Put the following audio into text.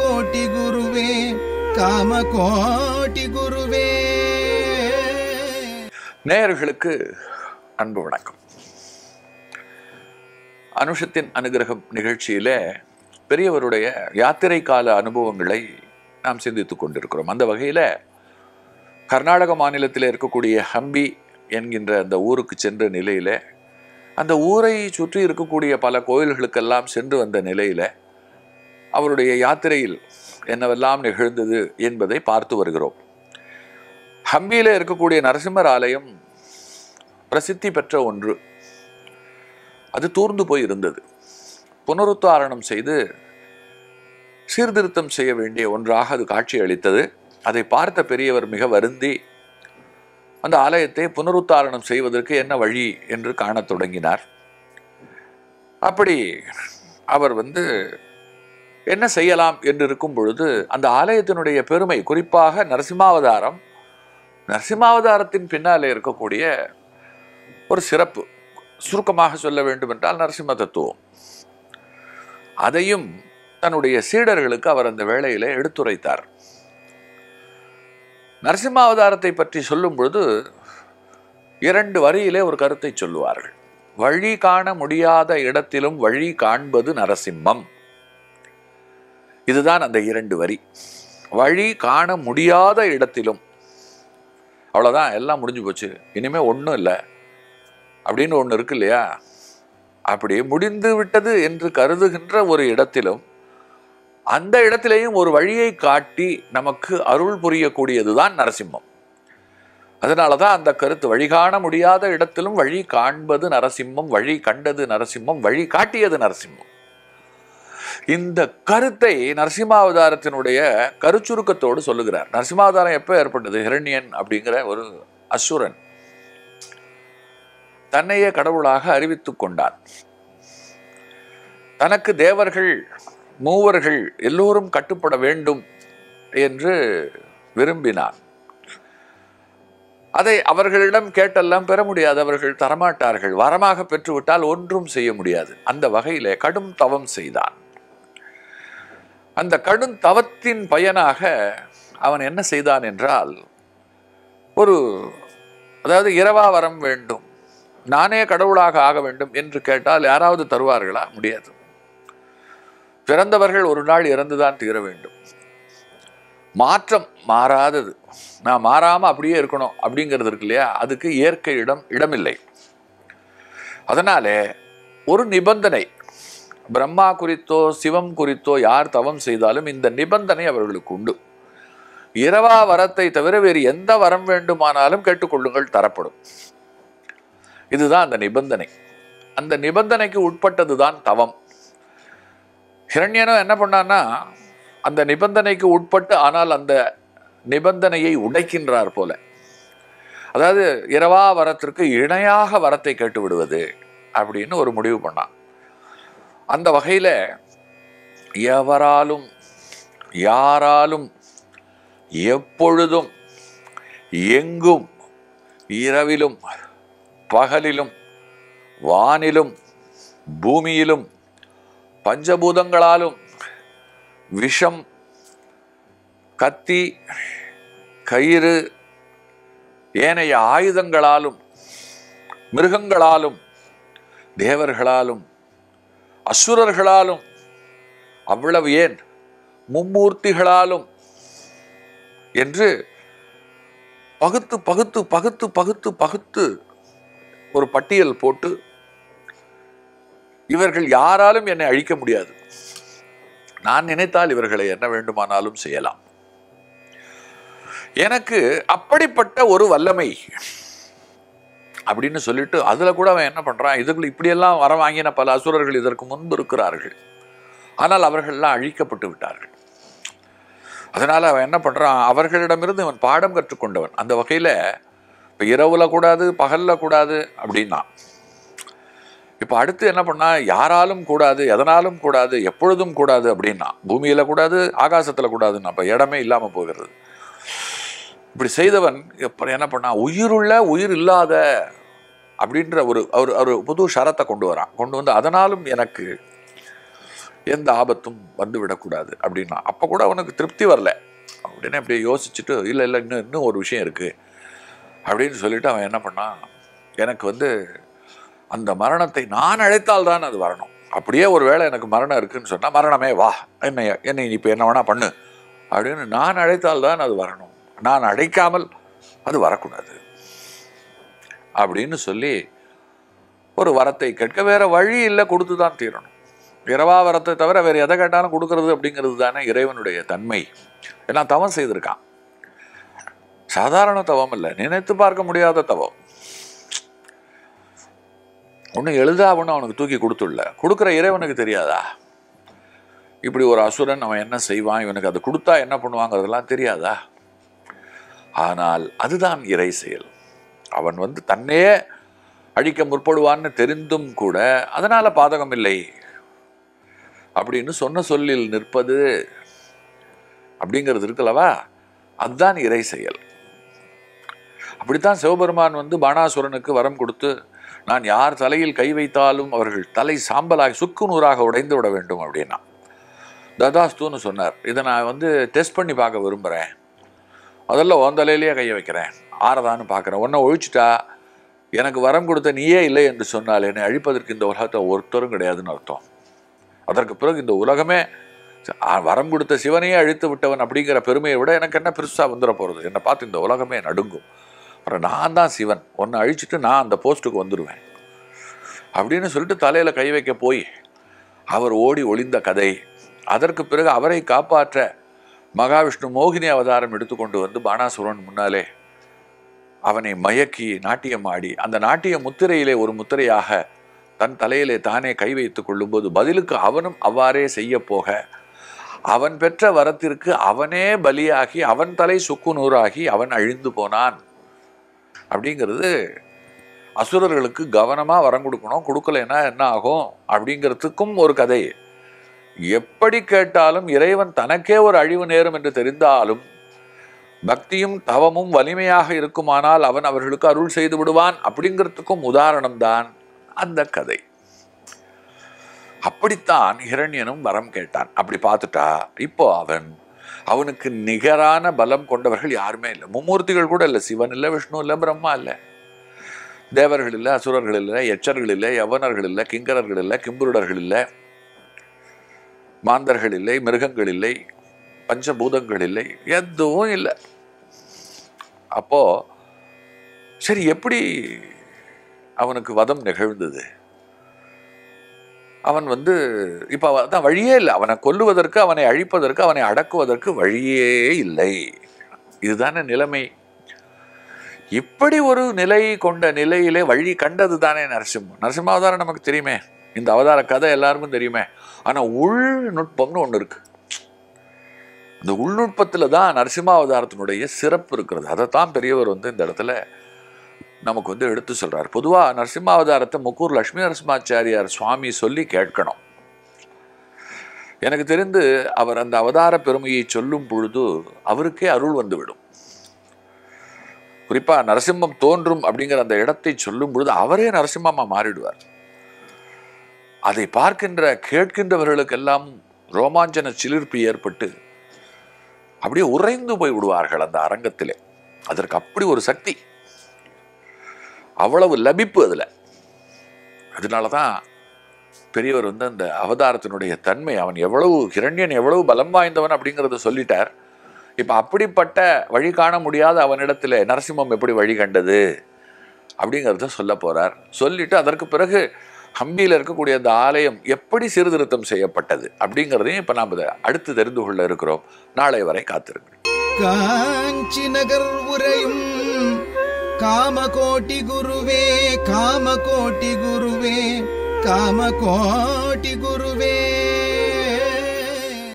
கோட்டி குருவே கோட்டி குருவே நேயர்களுக்கு அன்பு வணக்கம் அனுஷத்தின் அனுகிரகம் நிகழ்ச்சியில பெரியவருடைய யாத்திரை கால அனுபவங்களை நாம் சிந்தித்துக் கொண்டிருக்கிறோம் அந்த வகையில கர்நாடக மாநிலத்தில் இருக்கக்கூடிய ஹம்பி என்கின்ற அந்த ஊருக்கு சென்ற நிலையில் அந்த ஊரை சுற்றி இருக்கக்கூடிய பல கோயில்களுக்கெல்லாம் சென்று வந்த நிலையில் அவருடைய யாத்திரையில் என்னவெல்லாம் நிகழ்ந்தது என்பதை பார்த்து வருகிறோம் ஹம்பியில் இருக்கக்கூடிய நரசிம்மர் ஆலயம் பிரசித்தி பெற்ற ஒன்று அது தூர்ந்து போய் இருந்தது புனருத்தாரணம் செய்து சீர்திருத்தம் செய்ய வேண்டிய ஒன்றாக அது காட்சி அளித்தது அதை பார்த்த பெரியவர் மிக வருந்தி அந்த ஆலயத்தை புனருத்தாரணம் செய்வதற்கு என்ன வழி என்று காணத் தொடங்கினார் அப்படி அவர் வந்து என்ன செய்யலாம் என்று இருக்கும் பொழுது அந்த ஆலயத்தினுடைய பெருமை குறிப்பாக நரசிம்மாவதாரம் நரசிம்மாவதாரத்தின் பின்னாலே இருக்கக்கூடிய ஒரு சிறப்பு சுருக்கமாக சொல்ல வேண்டும் என்றால் நரசிம்ம தத்துவம் அதையும் தன்னுடைய சீடர்களுக்கு அவர் அந்த வேளையில எடுத்துரைத்தார் நரசிம்மாவதாரத்தை பற்றி சொல்லும் பொழுது இரண்டு வரியிலே ஒரு கருத்தை சொல்லுவார்கள் வழி காண முடியாத இடத்திலும் வழி காண்பது நரசிம்மம் இதுதான் அந்த இரண்டு வரி வழி காண முடியாத இடத்திலும் அவ்வளோதான் எல்லாம் முடிஞ்சு போச்சு இனிமேல் ஒன்றும் இல்லை அப்படின்னு ஒன்று இருக்கு இல்லையா அப்படி முடிந்து விட்டது என்று கருதுகின்ற ஒரு இடத்திலும் அந்த இடத்திலையும் ஒரு வழியை காட்டி நமக்கு அருள் புரியக்கூடியது தான் நரசிம்மம் அதனால தான் அந்த கருத்து வழி காண முடியாத இடத்திலும் வழி காண்பது நரசிம்மம் வழி கண்டது நரசிம்மம் வழி காட்டியது நரசிம்மம் இந்த கருத்தை நரசிம்மாவதாரத்தினுடைய கருச்சுருக்கத்தோடு சொல்லுகிறார் நரசிம்மாவதாரம் எப்போ ஏற்பட்டது ஹிரண்யன் அப்படிங்கிற ஒரு அசுரன் தன்னையே கடவுளாக அறிவித்துக் கொண்டான் தனக்கு தேவர்கள் மூவர்கள் எல்லோரும் கட்டுப்பட வேண்டும் என்று விரும்பினான் அதை அவர்களிடம் கேட்டெல்லாம் பெற முடியாது அவர்கள் தரமாட்டார்கள் வரமாக பெற்றுவிட்டால் ஒன்றும் செய்ய முடியாது அந்த வகையிலே கடும் தவம் செய்தான் அந்த கடும் தவத்தின் பயனாக அவன் என்ன செய்தான் என்றால் ஒரு அதாவது இரவா வரம் வேண்டும் நானே கடவுளாக ஆக வேண்டும் என்று கேட்டால் யாராவது தருவார்களா முடியாது பிறந்தவர்கள் ஒரு நாள் இறந்துதான் தீர வேண்டும் மாற்றம் மாறாதது நான் மாறாமல் அப்படியே இருக்கணும் அப்படிங்கிறது இருக்கு இல்லையா அதுக்கு இயற்கை இடம் இடமில்லை அதனாலே ஒரு நிபந்தனை பிரம்மா குறித்தோ சிவம் குறித்தோ யார் தவம் செய்தாலும் இந்த நிபந்தனை அவர்களுக்கு உண்டு இரவா வரத்தை தவிர வேறு எந்த வரம் வேண்டுமானாலும் கேட்டுக்கொள்ளுங்கள் தரப்படும் இதுதான் அந்த நிபந்தனை அந்த நிபந்தனைக்கு உட்பட்டது தான் தவம் ஹிரண்யனும் என்ன பண்ணான்னா அந்த நிபந்தனைக்கு உட்பட்டு ஆனால் அந்த நிபந்தனையை உடைக்கின்றார் போல அதாவது இரவா வரத்திற்கு இணையாக வரத்தை கேட்டு விடுவது அப்படின்னு ஒரு முடிவு பண்ணான் அந்த வகையில் எவராலும் யாராலும் எப்பொழுதும் எங்கும் இரவிலும் பகலிலும் வானிலும் பூமியிலும் பஞ்சபூதங்களாலும் விஷம் கத்தி கயிறு ஏனைய ஆயுதங்களாலும் மிருகங்களாலும் தேவர்களாலும் அசுரர்களாலும் அவ்வளவு ஏன் மும்மூர்த்திகளாலும் என்று பகுத்து பகுத்து பகுத்து பகுத்து பகுத்து ஒரு பட்டியல் போட்டு இவர்கள் யாராலும் என்னை அழிக்க முடியாது நான் நினைத்தால் இவர்களை என்ன வேண்டுமானாலும் செய்யலாம் எனக்கு அப்படிப்பட்ட ஒரு வல்லமை அப்படின்னு சொல்லிட்டு அதில் கூட அவன் என்ன பண்ணுறான் இதுக்குள்ள இப்படியெல்லாம் வர வாங்கின பல அசுரர்கள் இதற்கு முன்பு இருக்கிறார்கள் ஆனால் அவர்கள்லாம் அழிக்கப்பட்டு விட்டார்கள் அதனால் அவன் என்ன பண்ணுறான் அவர்களிடமிருந்து இவன் பாடம் கற்றுக்கொண்டவன் அந்த வகையில் இப்போ இரவில் கூடாது பகலில் கூடாது அப்படின்னா இப்போ அடுத்து என்ன பண்ணால் யாராலும் கூடாது எதனாலும் கூடாது எப்பொழுதும் கூடாது அப்படின்னா பூமியில் கூடாது ஆகாசத்தில் கூடாதுன்னா இப்போ இடமே இல்லாமல் போகிறது இப்படி செய்தவன் எப்படி என்ன பண்ணான் உயிருள்ள உயிர் இல்லாத அப்படின்ற ஒரு அவர் ஒரு புது ஷரத்தை கொண்டு வரான் கொண்டு வந்து அதனாலும் எனக்கு எந்த ஆபத்தும் வந்து விடக்கூடாது அப்படின்னா அப்போ கூட அவனுக்கு திருப்தி வரல அப்படின்னு அப்படியே யோசிச்சுட்டு இல்லை இல்லை இன்னும் இன்னும் ஒரு விஷயம் இருக்குது அப்படின்னு சொல்லிட்டு அவன் என்ன பண்ணான் எனக்கு வந்து அந்த மரணத்தை நான் அழைத்தால் தான் அது வரணும் அப்படியே ஒரு வேளை எனக்கு மரணம் இருக்குதுன்னு சொன்னால் மரணமே வா என்னை என்னை இப்போ என்ன வேணால் பண்ணு அப்படின்னு நான் அழைத்தால் தான் அது வரணும் நான் அழைக்காமல் அது வரக்கூடாது அப்படின்னு சொல்லி ஒரு வரத்தை கேட்க வேற வழி இல்லை கொடுத்து தான் தீரணும் இரவா வரத்தை தவிர வேறு எதை கேட்டாலும் கொடுக்கறது அப்படிங்கிறது தானே இறைவனுடைய தன்மை எல்லாம் தவம் செய்திருக்கான் சாதாரண தவம் இல்லை நினைத்து பார்க்க முடியாத தவம் ஒன்றும் எழுதா ஒன்று அவனுக்கு தூக்கி கொடுத்துடல கொடுக்குற இறைவனுக்கு தெரியாதா இப்படி ஒரு அசுரன் அவன் என்ன செய்வான் இவனுக்கு அதை கொடுத்தா என்ன பண்ணுவாங்கிறதுலாம் தெரியாதா ஆனால் அதுதான் இறை செயல் அவன் வந்து தன்னையே அழிக்க முற்படுவான்னு தெரிந்தும் கூட அதனால் பாதகம் இல்லை அப்படின்னு சொன்ன சொல்லில் நிற்பது அப்படிங்கிறது இருக்குல்லவா அதுதான் இறை செயல் அப்படித்தான் சிவபெருமான் வந்து பானாசுரனுக்கு வரம் கொடுத்து நான் யார் தலையில் கை வைத்தாலும் அவர்கள் தலை சாம்பலாக சுக்கு நூறாக உடைந்து விட வேண்டும் அப்படின்னா ததாஸ்துன்னு சொன்னார் இதை நான் வந்து டெஸ்ட் பண்ணி பார்க்க விரும்புகிறேன் முதல்ல உன் தலையிலேயே கையை வைக்கிறேன் ஆறதான்னு பார்க்குறேன் ஒன்றை ஒழிச்சிட்டா எனக்கு வரம் கொடுத்த நீயே இல்லை என்று சொன்னால் என்னை அழிப்பதற்கு இந்த உலகத்தை ஒருத்தரும் கிடையாதுன்னு அர்த்தம் அதற்கு பிறகு இந்த உலகமே வரம் கொடுத்த சிவனையே அழித்து விட்டவன் அப்படிங்கிற பெருமையை விட எனக்கு என்ன பெருசாக வந்துட போகிறது என்னை பார்த்து இந்த உலகமே நடுங்கும் அப்புறம் நான் தான் சிவன் ஒன்றை அழிச்சிட்டு நான் அந்த போஸ்ட்டுக்கு வந்துடுவேன் அப்படின்னு சொல்லிட்டு தலையில் கை வைக்க போய் அவர் ஓடி ஒளிந்த கதை அதற்கு பிறகு அவரை காப்பாற்ற மகாவிஷ்ணு மோகினி அவதாரம் எடுத்துக்கொண்டு வந்து பானாசுரன் முன்னாலே அவனை மயக்கி நாட்டியம் ஆடி அந்த நாட்டிய முத்திரையிலே ஒரு முத்திரையாக தன் தலையிலே தானே கை வைத்துக் கொள்ளும்போது பதிலுக்கு அவனும் அவ்வாறே செய்ய போக அவன் பெற்ற வரத்திற்கு அவனே பலியாகி அவன் தலை நூறாகி அவன் அழிந்து போனான் அப்படிங்கிறது அசுரர்களுக்கு கவனமாக வரம் கொடுக்கணும் கொடுக்கலைன்னா என்ன ஆகும் அப்படிங்கிறதுக்கும் ஒரு கதை எப்படி கேட்டாலும் இறைவன் தனக்கே ஒரு அழிவு நேரும் என்று தெரிந்தாலும் பக்தியும் தவமும் வலிமையாக இருக்குமானால் அவன் அவர்களுக்கு அருள் செய்து விடுவான் அப்படிங்கிறதுக்கும் உதாரணம்தான் அந்த கதை அப்படித்தான் ஹிரண்யனும் வரம் கேட்டான் அப்படி பார்த்துட்டா இப்போ அவன் அவனுக்கு நிகரான பலம் கொண்டவர்கள் யாருமே இல்லை மும்மூர்த்திகள் கூட இல்லை சிவன் இல்லை விஷ்ணு இல்லை பிரம்மா இல்லை தேவர்கள் இல்லை அசுரர்கள் இல்லை எச்சர்கள் இல்லை யவனர்கள் இல்லை கிங்கரர்கள் இல்லை கிம்புருடர்கள் இல்லை மாந்தர்கள் இல்லை மிருகங்கள் இல்லை பஞ்சபூதங்கள் இல்லை எதுவும் இல்லை அப்போ சரி எப்படி அவனுக்கு வதம் நிகழ்ந்தது அவன் வந்து இப்போ அதான் வழியே இல்லை அவனை கொல்லுவதற்கு அவனை அழிப்பதற்கு அவனை அடக்குவதற்கு வழியே இல்லை இதுதானே நிலைமை இப்படி ஒரு நிலை கொண்ட நிலையிலே வழி கண்டது தானே நரசிம்ம நரசிம்மாவதாரம் நமக்கு தெரியுமே இந்த அவதார கதை எல்லாருக்கும் தெரியுமே ஆனால் உள்நுட்பம்னு ஒன்று இருக்கு இந்த உள்நுட்பத்தில் தான் நரசிம்மா அவதாரத்தினுடைய சிறப்பு இருக்கிறது அதை தான் பெரியவர் வந்து இந்த இடத்துல நமக்கு வந்து எடுத்து சொல்கிறார் பொதுவாக நரசிம்ம அவதாரத்தை முக்கூர் லக்ஷ்மி நரசிம்மாச்சாரியார் சுவாமி சொல்லி கேட்கணும் எனக்கு தெரிந்து அவர் அந்த அவதார பெருமையை சொல்லும் பொழுது அவருக்கே அருள் வந்துவிடும் குறிப்பாக நரசிம்மம் தோன்றும் அப்படிங்கிற அந்த இடத்தை சொல்லும் பொழுது அவரே நரசிம்மமாக மாறிடுவார் அதை பார்க்கின்ற கேட்கின்றவர்களுக்கெல்லாம் ரோமாஞ்சன சிலிர்ப்பு ஏற்பட்டு அப்படியே உறைந்து போய் விடுவார்கள் அந்த அரங்கத்திலே அதற்கு அப்படி ஒரு சக்தி அவ்வளவு லபிப்பு அதில் அதனால தான் பெரியவர் வந்து அந்த அவதாரத்தினுடைய தன்மை அவன் எவ்வளவு கிரண்யன் எவ்வளவு பலம் வாய்ந்தவன் அப்படிங்கிறத சொல்லிட்டார் இப்போ அப்படிப்பட்ட வழி காண முடியாத அவனிடத்தில் நரசிம்மம் எப்படி வழி கண்டது அப்படிங்கிறத சொல்ல போகிறார் சொல்லிட்டு அதற்கு பிறகு ஹம்பியில் இருக்கக்கூடிய அந்த ஆலயம் எப்படி சீர்திருத்தம் செய்யப்பட்டது அப்படிங்கிறதையும் இப்போ நாம் அடுத்து தெரிந்து கொள்ள இருக்கிறோம் நாளை வரை காத்திருக்கிறோம் காஞ்சி நகர் உரையும் காமகோட்டி குருவே காமகோட்டி குருவே காமகோட்டி குருவே